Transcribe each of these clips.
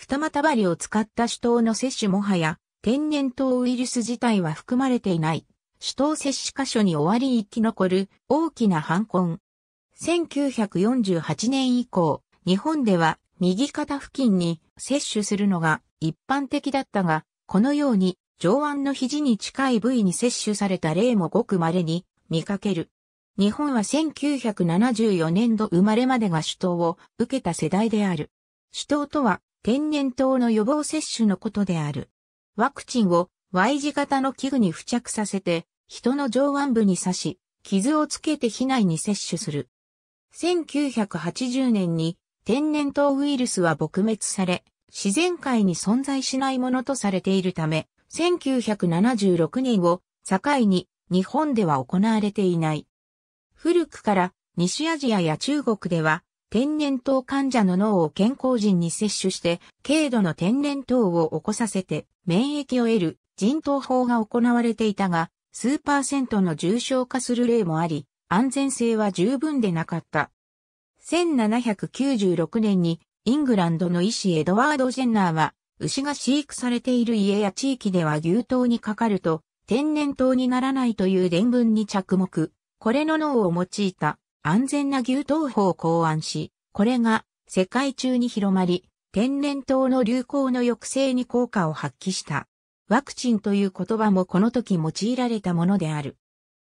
二股針を使った手刀の摂取もはや、天然痘ウイルス自体は含まれていない。手刀摂取箇所に終わり生き残る大きな反根。1948年以降、日本では右肩付近に摂取するのが一般的だったが、このように上腕の肘に近い部位に摂取された例もごく稀に見かける。日本は1974年度生まれまでが首刀を受けた世代である。首刀とは天然痘の予防接種のことである。ワクチンを Y 字型の器具に付着させて、人の上腕部に刺し、傷をつけて被内に接種する。1980年に天然痘ウイルスは撲滅され、自然界に存在しないものとされているため、1976年を境に日本では行われていない。古くから西アジアや中国では天然痘患者の脳を健康人に摂取して、軽度の天然痘を起こさせて、免疫を得る人痘法が行われていたが、数パーセントの重症化する例もあり、安全性は十分でなかった。1796年にイングランドの医師エドワード・ジェンナーは、牛が飼育されている家や地域では牛痘にかかると、天然痘にならないという伝聞に着目。これの脳を用いた安全な牛刀法を考案し、これが世界中に広まり、天然痘の流行の抑制に効果を発揮した。ワクチンという言葉もこの時用いられたものである。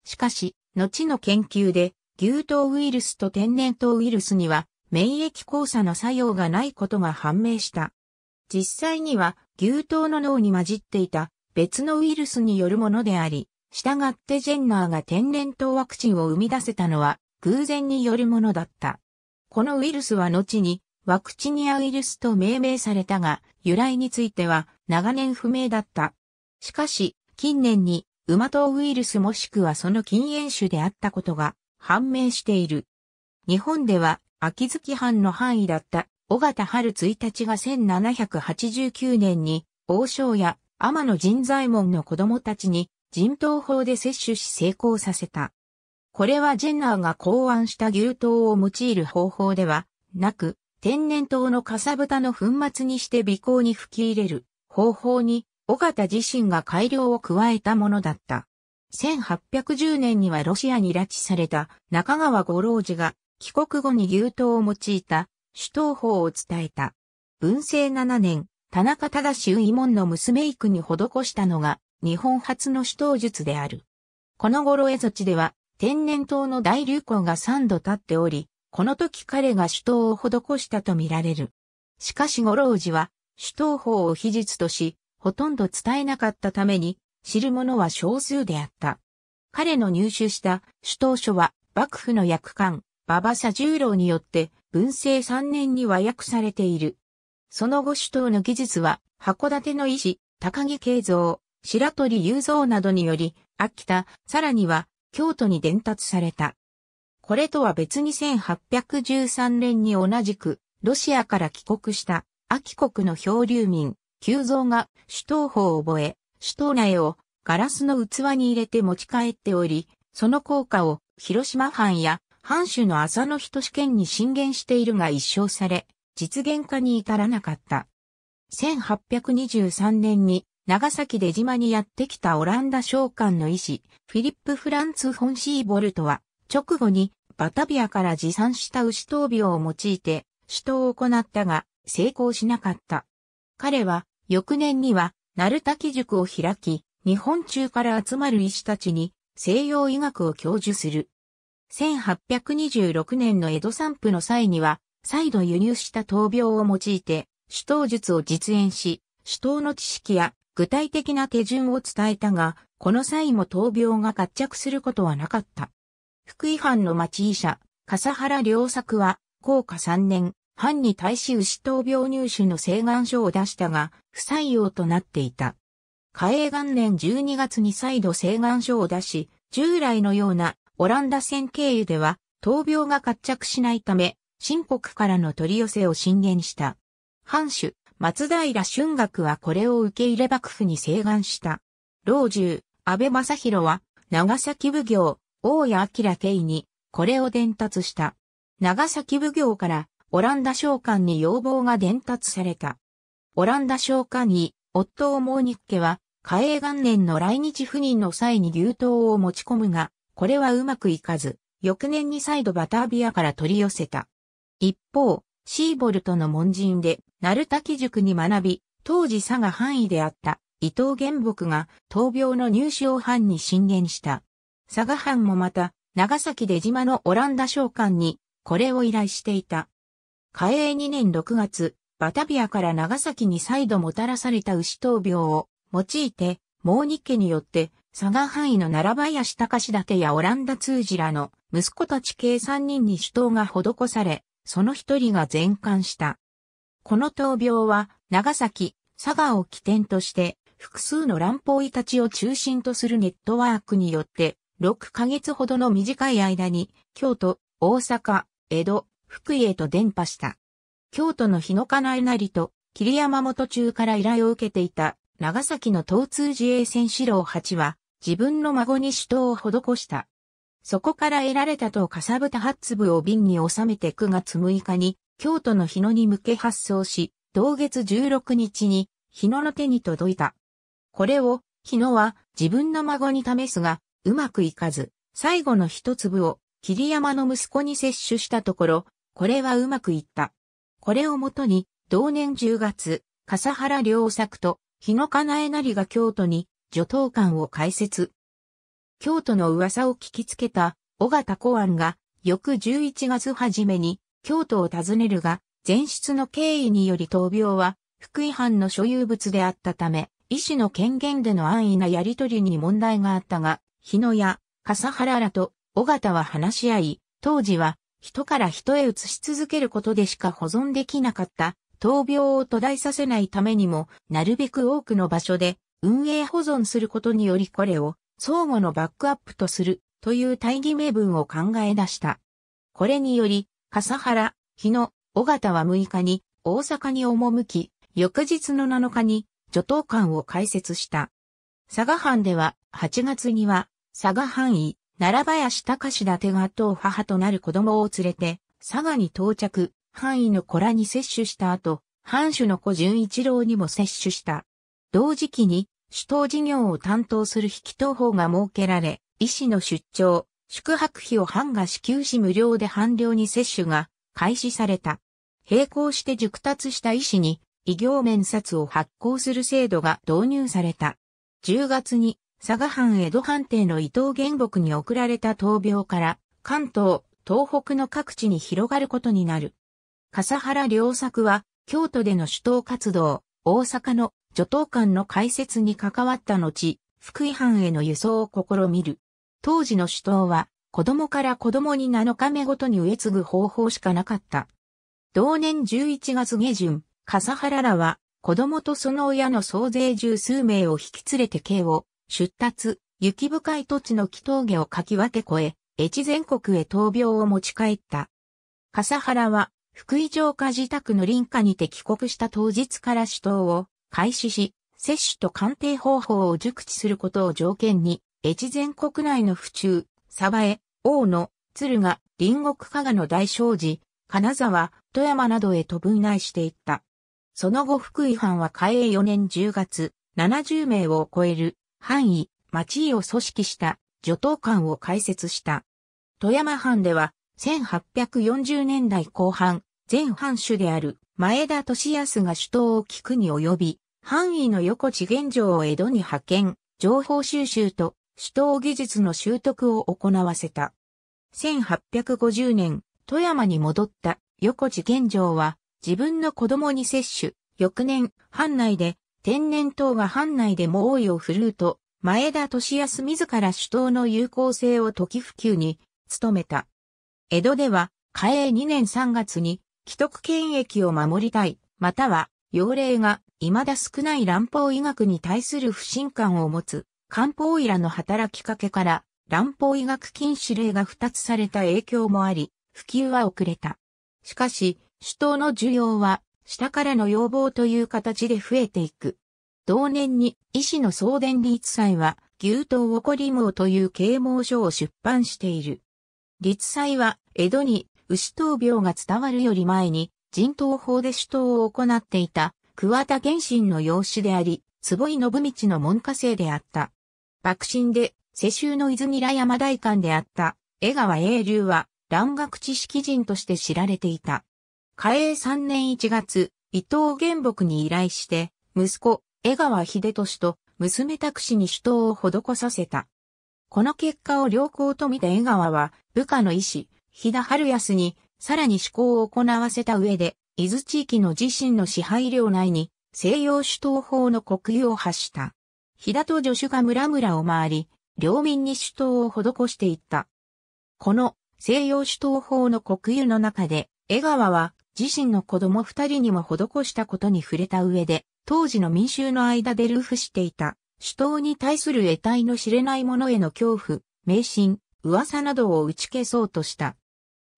しかし、後の研究で、牛痘ウイルスと天然痘ウイルスには免疫交差の作用がないことが判明した。実際には牛痘の脳に混じっていた別のウイルスによるものであり、従ってジェンナーが天然痘ワクチンを生み出せたのは偶然によるものだった。このウイルスは後にワクチニアウイルスと命名されたが、由来については長年不明だった。しかし、近年に馬頭ウイルスもしくはその禁煙種であったことが判明している。日本では秋月藩の範囲だった尾形春1日が1789年に王将や天野人左衛門の子供たちに人頭法で摂取し成功させた。これはジェンナーが考案した牛刀を用いる方法ではなく、天然刀のかさぶたの粉末にして微光に吹き入れる方法に、尾形自身が改良を加えたものだった。1810年にはロシアに拉致された中川五郎寺が帰国後に牛刀を用いた主刀法を伝えた。文政7年、田中忠右衛門の娘育に施したのが日本初の主刀術である。この頃絵夷地では天然痘の大流行が3度経っており、この時彼が首刀を施したとみられる。しかし五郎寺は、首刀法を秘術とし、ほとんど伝えなかったために、知る者は少数であった。彼の入手した首刀書は、幕府の役官、馬場佐十郎によって、文政3年に和訳されている。その後首刀の技術は、函館の医師、高木慶三、白鳥雄三などにより、秋田、さらには、京都に伝達された。これとは別に1813年に同じく、ロシアから帰国した、秋国の漂流民、急増が首都法を覚え、首都内をガラスの器に入れて持ち帰っており、その効果を広島藩や藩主の浅野人試験に進言しているが一生され、実現化に至らなかった。1823年に長崎出島にやってきたオランダ商館の医師、フィリップ・フランツ・フォンシーボルトは、直後にバタビアから持参した牛闘病を用いて、首都を行ったが、成功しなかった。彼は、翌年には、ナルタキ塾を開き、日本中から集まる医師たちに、西洋医学を教授する。1826年の江戸散布の際には、再度輸入した闘病を用いて、首都術を実演し、首都の知識や具体的な手順を伝えたが、この際も闘病が活着することはなかった。福井藩の町医者、笠原良作は、高下3年、藩に対し牛闘病入手の請願書を出したが、不採用となっていた。嘉永元年12月に再度請願書を出し、従来のようなオランダ戦経由では、闘病が活着しないため、新国からの取り寄せを進言した。藩主、松平春学はこれを受け入れ幕府に請願した。老中、安倍正弘は、長崎奉行、大谷明慶に、これを伝達した。長崎奉行から、オランダ商館に要望が伝達された。オランダ商館に、夫をモにニッケは、嘉永元年の来日赴任の際に牛刀を持ち込むが、これはうまくいかず、翌年に再度バタービアから取り寄せた。一方、シーボルトの門人で、鳴滝塾に学び、当時佐賀範囲であった伊藤玄木が闘病の入手を藩に進言した。佐賀藩もまた、長崎出島のオランダ商館にこれを依頼していた。嘉永2年6月、バタビアから長崎に再度もたらされた牛闘病を用いて、毛日家によって佐賀範囲の奈良林隆立やオランダ通じらの息子たち計3人に首闘が施され、その一人が全冠した。この闘病は、長崎、佐賀を起点として、複数の乱方医たちを中心とするネットワークによって、6ヶ月ほどの短い間に、京都、大阪、江戸、福井へと伝播した。京都の日野金稲荷と、桐山元中から依頼を受けていた、長崎の東通自衛戦士郎八は、自分の孫に首都を施した。そこから得られたとかさぶた八粒を瓶に収めて9月6日に京都の日野に向け発送し、同月16日に日野の手に届いた。これを日野は自分の孫に試すが、うまくいかず、最後の一粒を桐山の息子に摂取したところ、これはうまくいった。これをもとに、同年10月、笠原良作と日野かなえなりが京都に女頭館を開設。京都の噂を聞きつけた、尾形公安が、翌11月初めに、京都を訪ねるが、前出の経緯により闘病は、福井藩の所有物であったため、医師の権限での安易なやりとりに問題があったが、日野や笠原らと尾形は話し合い、当時は人から人へ移し続けることでしか保存できなかった闘病を途絶えさせないためにも、なるべく多くの場所で運営保存することによりこれを相互のバックアップとするという大義名分を考え出した。これにより、笠原、日野、尾形は6日に大阪に赴き、翌日の7日に助等館を開設した。佐賀藩では8月には佐賀藩医、奈良林隆田手が当母となる子供を連れて佐賀に到着、藩医の子らに接種した後、藩主の子純一郎にも接種した。同時期に首都事業を担当する筆記等法が設けられ、医師の出張、宿泊費を藩が支給し無料で半量に接種が開始された。並行して熟達した医師に医業面札を発行する制度が導入された。10月に佐賀藩江戸藩邸の伊藤原木に送られた闘病から関東、東北の各地に広がることになる。笠原良作は京都での首都活動、大阪の女党館の開設に関わった後、福井藩への輸送を試みる。当時の主党は、子供から子供に7日目ごとに植え継ぐ方法しかなかった。同年11月下旬、笠原らは、子供とその親の総勢十数名を引き連れて京を、出立、雪深い土地の木峠をかき分け越え、越全国へ闘病を持ち帰った。笠原は、福井城下自宅の林家にて帰国した当日から死闘を開始し、接種と鑑定方法を熟知することを条件に、越前国内の府中、鯖江、大野、鶴ヶ、隣国加賀の大正寺、金沢、富山などへと分内していった。その後福井藩は開営4年10月、70名を超える範囲、町位を組織した女等館を開設した。富山藩では1840年代後半、前藩主である前田利康が首都を聞くに及び、範囲の横地現状を江戸に派遣、情報収集と首都技術の習得を行わせた。1850年、富山に戻った横地玄城は自分の子供に接種、翌年、藩内で天然痘が藩内で猛威を振るうと、前田利康自ら首都の有効性を時普及に努めた。江戸では、嘉永2年3月に、既得権益を守りたい、または、要令が未だ少ない乱法医学に対する不信感を持つ漢方医らの働きかけから、乱方医学禁止令が2つされた影響もあり、普及は遅れた。しかし、首都の需要は、下からの要望という形で増えていく。同年に、医師の送電立祭は、牛刀起こりもという啓蒙書を出版している。立祭は、江戸に、牛刀病が伝わるより前に、人頭法で首都を行っていた、桑田玄信の養子であり、坪井信道の門下生であった。爆心で、世襲の泉良山大官であった江川英流は、蘭学知識人として知られていた。嘉永3年1月、伊藤玄木に依頼して、息子、江川秀俊と娘拓氏に主刀を施させた。この結果を良好と見た江川は、部下の医師、日田春康に、さらに思考を行わせた上で、伊豆地域の自身の支配領内に、西洋首党法の国有を発した。田と助手が村々を回り、領民に主都を施していった。この西洋主都法の国有の中で、江川は自身の子供二人にも施したことに触れた上で、当時の民衆の間でルーフしていた、主都に対する得体の知れない者への恐怖、迷信、噂などを打ち消そうとした。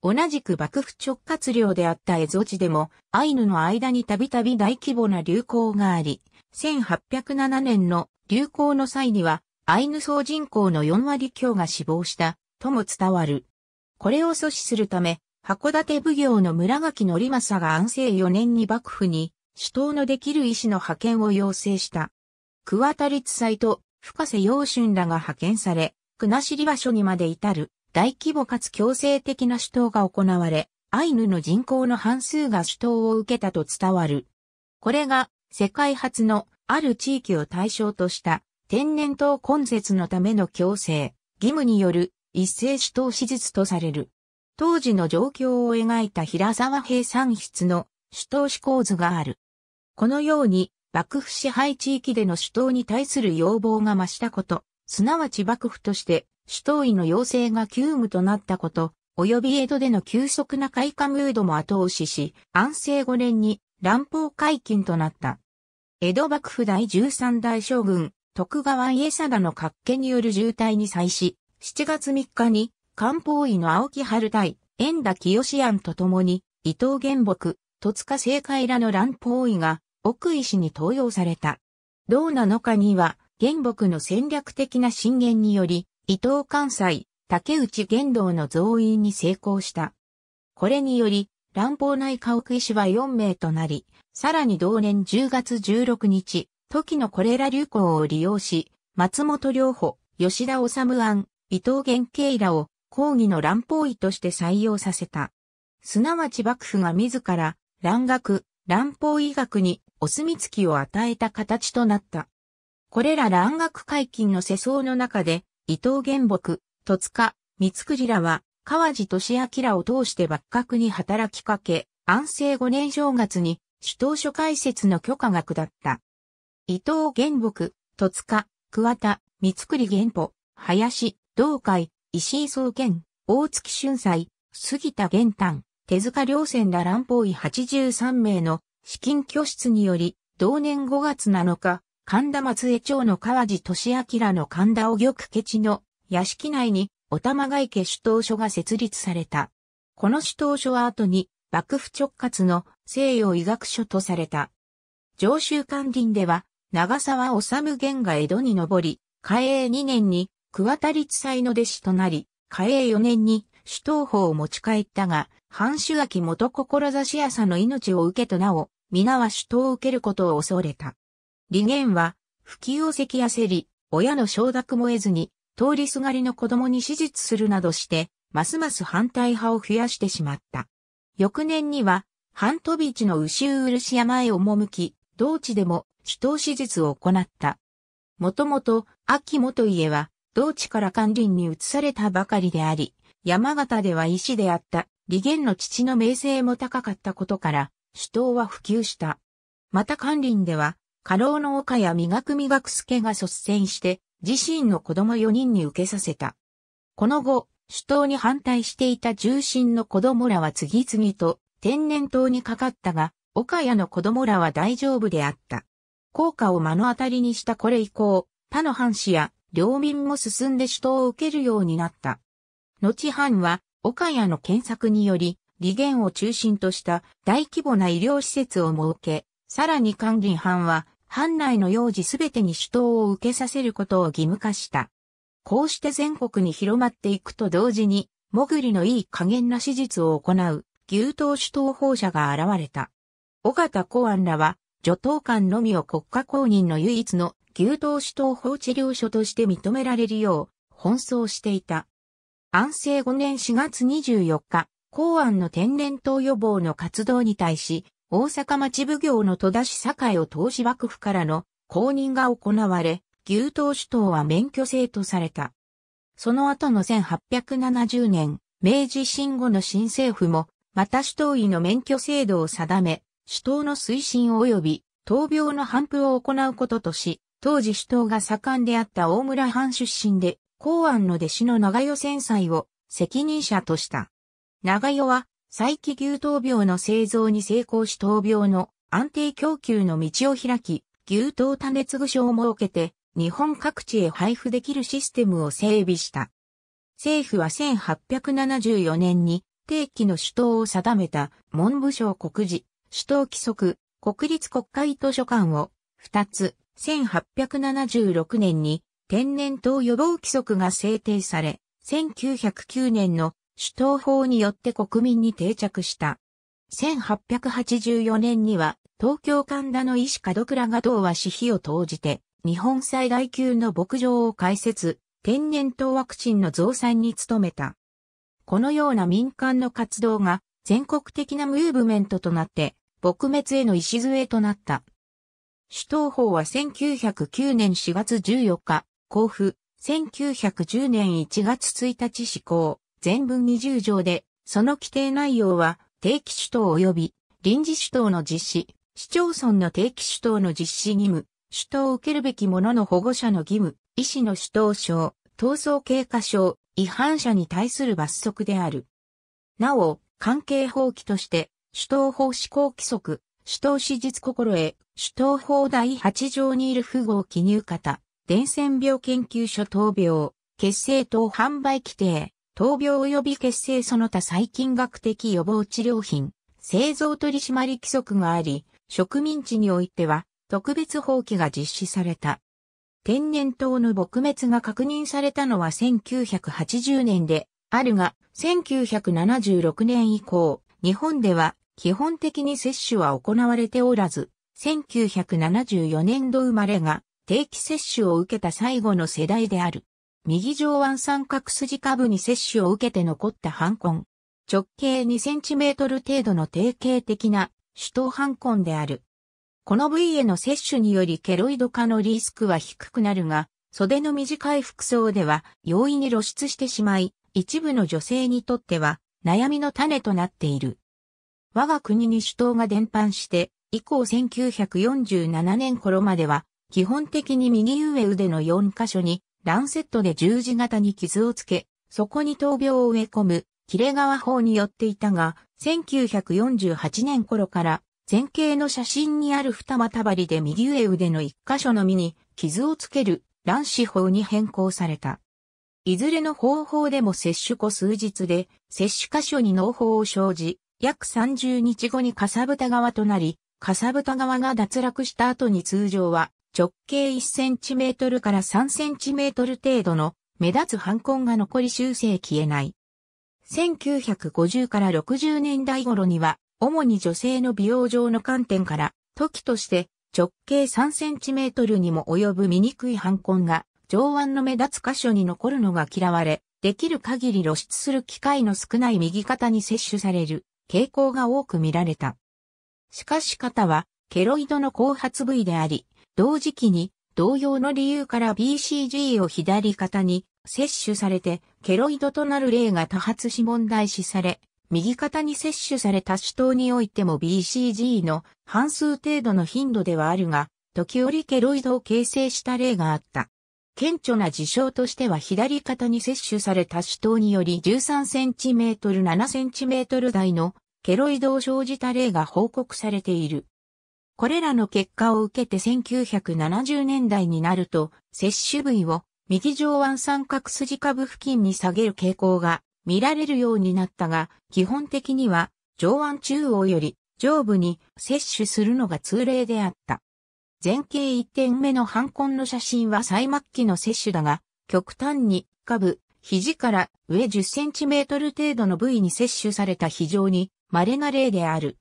同じく幕府直轄領であった蝦夷地でも、アイヌの間にたびたび大規模な流行があり、1807年の流行の際には、アイヌ総人口の4割強が死亡した、とも伝わる。これを阻止するため、函館奉行の村垣則政が安政4年に幕府に、首頭のできる医師の派遣を要請した。桑田立斎と深瀬陽春らが派遣され、国後場所にまで至る大規模かつ強制的な首頭が行われ、アイヌの人口の半数が首頭を受けたと伝わる。これが世界初のある地域を対象とした天然痘根絶のための強制、義務による一斉死闘手術とされる。当時の状況を描いた平沢平産室の主闘志構図がある。このように幕府支配地域での主闘に対する要望が増したこと、すなわち幕府として主闘医の要請が急務となったこと、及び江戸での急速な開花ムードも後押しし、安政5年に乱法解禁となった。江戸幕府第13代将軍、徳川家定の格気による渋滞に際し、7月3日に、漢方医の青木春対、円田清庵と共に、伊藤玄木、戸塚政界らの乱法医が、奥医師に登用された。同7日には、玄木の戦略的な進言により、伊藤関西、竹内玄道の増員に成功した。これにより、乱暴内科屋医師は4名となり、さらに同年10月16日、時のコレラ流行を利用し、松本良保、吉田治庵、伊藤玄慶らを抗議の乱暴医として採用させた。すなわち幕府が自ら乱学、乱方医学にお墨付きを与えた形となった。これら乱学解禁の世相の中で、伊藤玄木、戸塚、三つくじらは、川地俊明を通して幕閣に働きかけ、安政5年正月に首都書解説の許可が下った。伊藤玄木、戸塚、桑田、三栗玄保、林、道海、石井総研、大月春斎、杉田玄丹、手塚良船ら乱法医83名の資金拠出により、同年5月7日、神田松江町の川地俊明の神田を玉家地の屋敷内にお玉が池首頭所が設立された。この首頭所は後に、幕府直轄の西洋医学所とされた。上州官林では、長沢治玄が江戸に上り、嘉永2年に桑田立祭の弟子となり、嘉永4年に首頭法を持ち帰ったが、藩主秋元志朝の命を受けとなお、皆は首頭を受けることを恐れた。理元は、不をせき、焦り、親の承諾も得ずに、通りすがりの子供に手術するなどして、ますます反対派を増やしてしまった。翌年には、半飛び地の牛漆山へ赴き、同地でも主刀手術を行った。もともと、秋元家は、同地から関林に移されたばかりであり、山形では医師であった、利玄の父の名声も高かったことから、主刀は普及した。また関林では、過労の岡や磨く磨く助が率先して、自身の子供4人に受けさせた。この後、首都に反対していた重心の子供らは次々と天然痘にかかったが、岡谷の子供らは大丈夫であった。効果を目の当たりにしたこれ以降、他の藩士や領民も進んで首都を受けるようになった。後藩は、岡谷の検索により、利元を中心とした大規模な医療施設を設け、さらに管理藩は藩内の幼児すべてに主刀を受けさせることを義務化した。こうして全国に広まっていくと同時に、もぐりのいい加減な手術を行う、牛刀主刀法者が現れた。尾形公安らは、女刀官のみを国家公認の唯一の牛刀主刀法治療所として認められるよう、奔走していた。安政5年4月24日、公安の天然痘予防の活動に対し、大阪町奉行の戸田市栄を当時幕府からの公認が行われ、牛頭首党は免許制とされた。その後の1870年、明治新後の新政府も、また首党医の免許制度を定め、首党の推進及び、闘病の反布を行うこととし、当時首党が盛んであった大村藩出身で、公安の弟子の長与戦災を責任者とした。長与は再起牛頭病の製造に成功し頭病の安定供給の道を開き、牛頭種熱具所を設けて、日本各地へ配布できるシステムを整備した。政府は1874年に定期の首都を定めた文部省国事、首都規則、国立国会図書館を二つ、1876年に天然痘予防規則が制定され、1909年の首都法によって国民に定着した。1884年には東京神田の医師門倉が同和私費を投じて日本最大級の牧場を開設、天然痘ワクチンの増産に努めた。このような民間の活動が全国的なムーブメントとなって撲滅への礎となった。首都法は1909年4月14日、交付、1910年1月1日施行。全文20条で、その規定内容は、定期首頭及び臨時首頭の実施、市町村の定期首頭の実施義務、首頭を受けるべき者の保護者の義務、医師の首頭症、闘争経過症、違反者に対する罰則である。なお、関係法規として、首都法施行規則、首頭史実心得、首頭法第8条にいる符号記入型、伝染病研究所闘病、血清等販売規定、闘病及び血清その他細菌学的予防治療品、製造取締規則があり、植民地においては特別法規が実施された。天然痘の撲滅が確認されたのは1980年であるが、1976年以降、日本では基本的に接種は行われておらず、1974年度生まれが定期接種を受けた最後の世代である。右上腕三角筋下部に接種を受けて残った反根。直径2センチメートル程度の定型的な主頭反根である。この部位への接種によりケロイド化のリスクは低くなるが、袖の短い服装では容易に露出してしまい、一部の女性にとっては悩みの種となっている。我が国に主党が伝播して、以降1947年頃までは、基本的に右上腕の4箇所にランセットで十字型に傷をつけ、そこに闘病を植え込む、切れ川法によっていたが、1948年頃から前景の写真にある二股針で右上腕の一箇所のみに傷をつける卵子法に変更された。いずれの方法でも接種後数日で接種箇所に脳法を生じ、約30日後にかさぶた側となり、かさぶた側が脱落した後に通常は直径1センチメートルから3センチメートル程度の目立つ反痕が残り修正消えない。1950から60年代頃には、主に女性の美容上の観点から、時として直径3センチメートルにも及ぶ醜い反痕が、上腕の目立つ箇所に残るのが嫌われ、できる限り露出する機会の少ない右肩に摂取される傾向が多く見られた。しかし肩は、ケロイドの後発部位であり、同時期に同様の理由から BCG を左肩に摂取されてケロイドとなる例が多発し問題視され、右肩に摂取された主頭においても BCG の半数程度の頻度ではあるが、時折ケロイドを形成した例があった。顕著な事象としては左肩に摂取された主頭により 13cm、7cm 台のケロイドを生じた例が報告されている。これらの結果を受けて1970年代になると、摂取部位を右上腕三角筋下部付近に下げる傾向が見られるようになったが、基本的には上腕中央より上部に摂取するのが通例であった。前傾1点目の反根の写真は最末期の摂取だが、極端に下部、肘から上10センチメートル程度の部位に摂取された非常に稀な例である。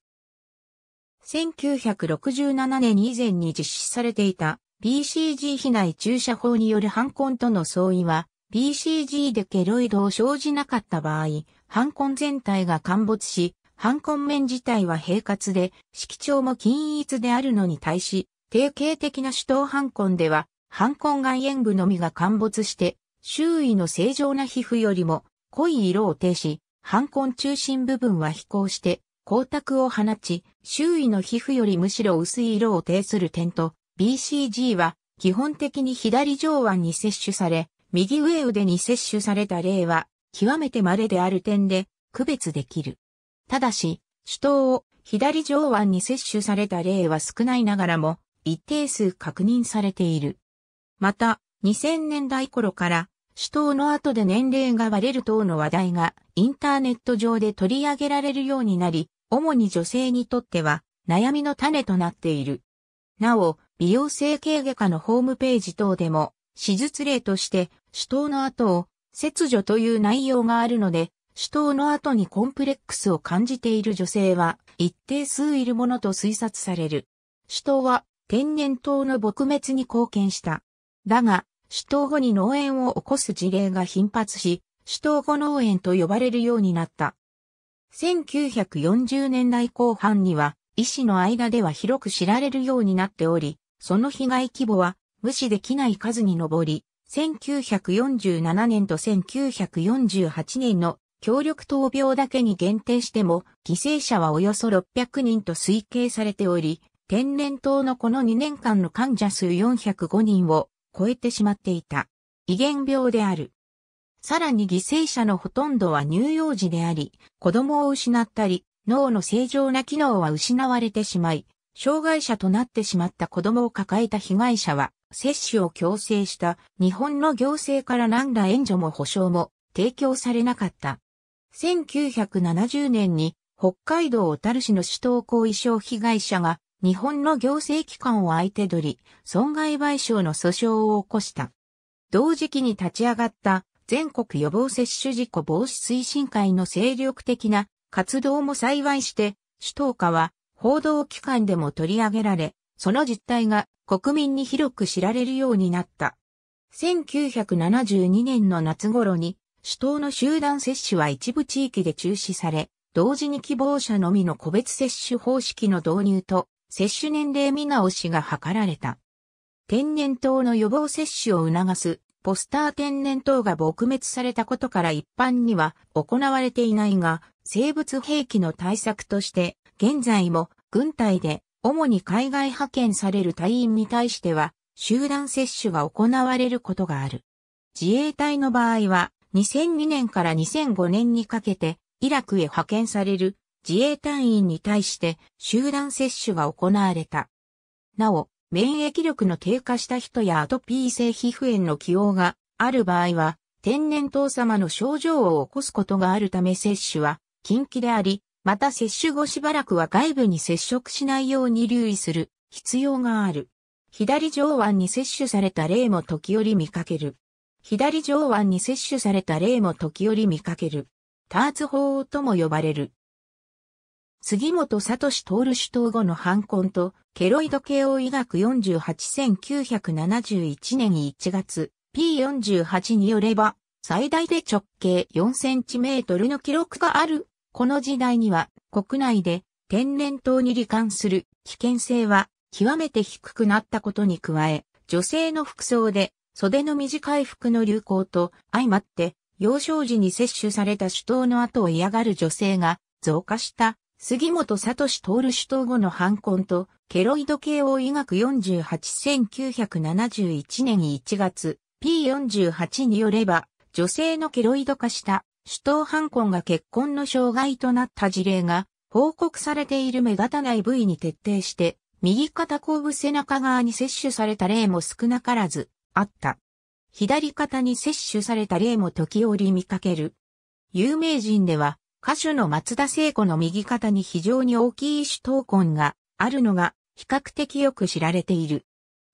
1967年以前に実施されていた BCG 被害注射法による犯根との相違は、BCG でケロイドを生じなかった場合、犯根全体が陥没し、犯根面自体は平滑で、色調も均一であるのに対し、定型的な主頭犯根では、犯根外縁部のみが陥没して、周囲の正常な皮膚よりも濃い色を呈し、犯根中心部分は飛行して、光沢を放ち、周囲の皮膚よりむしろ薄い色を呈する点と、BCG は基本的に左上腕に摂取され、右上腕に摂取された例は、極めて稀である点で、区別できる。ただし、主刀を左上腕に摂取された例は少ないながらも、一定数確認されている。また、2000年代頃から、主刀の後で年齢が割れる等の話題がインターネット上で取り上げられるようになり、主に女性にとっては悩みの種となっている。なお、美容整形外科のホームページ等でも、手術例として、手刀の後を切除という内容があるので、手刀の後にコンプレックスを感じている女性は一定数いるものと推察される。手刀は天然痘の撲滅に貢献した。だが、手刀後に脳炎を起こす事例が頻発し、手刀後脳炎と呼ばれるようになった。1940年代後半には医師の間では広く知られるようになっており、その被害規模は無視できない数に上り、1947年と1948年の協力闘病だけに限定しても犠牲者はおよそ600人と推計されており、天然痘のこの2年間の患者数405人を超えてしまっていた。遺言病である。さらに犠牲者のほとんどは乳幼児であり、子供を失ったり、脳の正常な機能は失われてしまい、障害者となってしまった子供を抱えた被害者は、接種を強制した日本の行政から何ら援助も保障も提供されなかった。1970年に北海道小樽市の首都後遺症被害者が日本の行政機関を相手取り、損害賠償の訴訟を起こした。同時期に立ち上がった全国予防接種事故防止推進会の精力的な活動も幸いして、首都下は報道機関でも取り上げられ、その実態が国民に広く知られるようになった。1972年の夏頃に、首都の集団接種は一部地域で中止され、同時に希望者のみの個別接種方式の導入と、接種年齢見直しが図られた。天然痘の予防接種を促すポスター天然痘が撲滅されたことから一般には行われていないが、生物兵器の対策として、現在も軍隊で主に海外派遣される隊員に対しては、集団接種が行われることがある。自衛隊の場合は、2002年から2005年にかけて、イラクへ派遣される自衛隊員に対して集団接種が行われた。なお、免疫力の低下した人やアトピー性皮膚炎の起用がある場合は、天然痘様の症状を起こすことがあるため接種は禁忌であり、また接種後しばらくは外部に接触しないように留意する必要がある。左上腕に接種された例も時折見かける。左上腕に接種された例も時折見かける。ターツ法とも呼ばれる。杉本聡徹首党後の反婚と、ケロイド慶応医学48971年1月、P48 によれば、最大で直径4センチメートルの記録がある。この時代には、国内で天然痘に罹患する危険性は極めて低くなったことに加え、女性の服装で袖の短い服の流行と相まって、幼少時に摂取された首刀の後を嫌がる女性が増加した杉本聡徹首藤後の反婚と、ケロイド系を医学481971年1月、P48 によれば、女性のケロイド化した首党反婚が結婚の障害となった事例が、報告されている目立たない部位に徹底して、右肩後部背中側に摂取された例も少なからず、あった。左肩に摂取された例も時折見かける。有名人では、歌手の松田聖子の右肩に非常に大きい主闘根があるのが比較的よく知られている。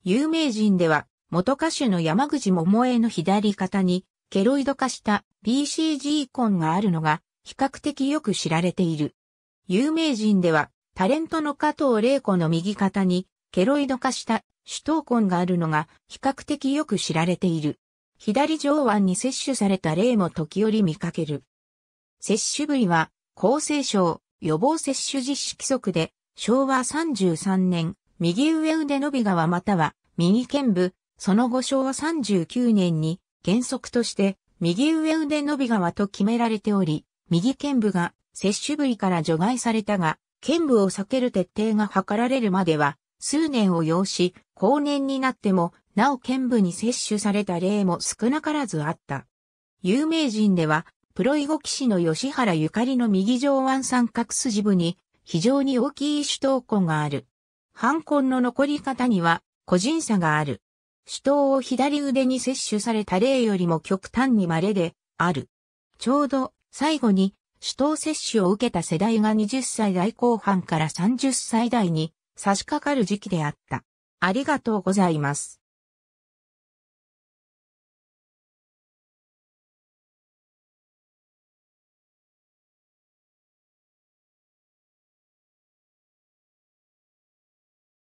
有名人では元歌手の山口桃江の左肩にケロイド化した BCG 根があるのが比較的よく知られている。有名人ではタレントの加藤玲子の右肩にケロイド化した主闘根があるのが比較的よく知られている。左上腕に摂取された例も時折見かける。接種部位は、厚生省予防接種実施規則で、昭和33年、右上腕伸び側または、右肩部、その後昭和39年に、原則として、右上腕伸び側と決められており、右肩部が接種部位から除外されたが、肩部を避ける徹底が図られるまでは、数年を要し、後年になっても、なお肩部に接種された例も少なからずあった。有名人では、プロ囲碁騎士の吉原ゆかりの右上腕三角筋部に非常に大きい主刀根がある。反根の残り方には個人差がある。主刀を左腕に摂取された例よりも極端に稀である。ちょうど最後に主刀摂取を受けた世代が20歳代後半から30歳代に差し掛かる時期であった。ありがとうございます。